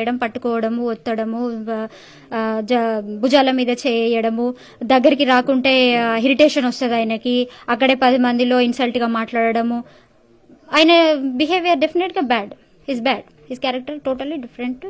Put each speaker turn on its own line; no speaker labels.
చేయడం పట్టుకోవడము ఒత్తడము భుజాల మీద చేయడము దగ్గరికి రాకుంటే ఇరిటేషన్ వస్తుంది ఆయనకి అక్కడే పది మందిలో ఇన్సల్ట్ గా మాట్లాడడము ఆయన బిహేవియర్ డెఫినెట్ గా bad is bad his character totally different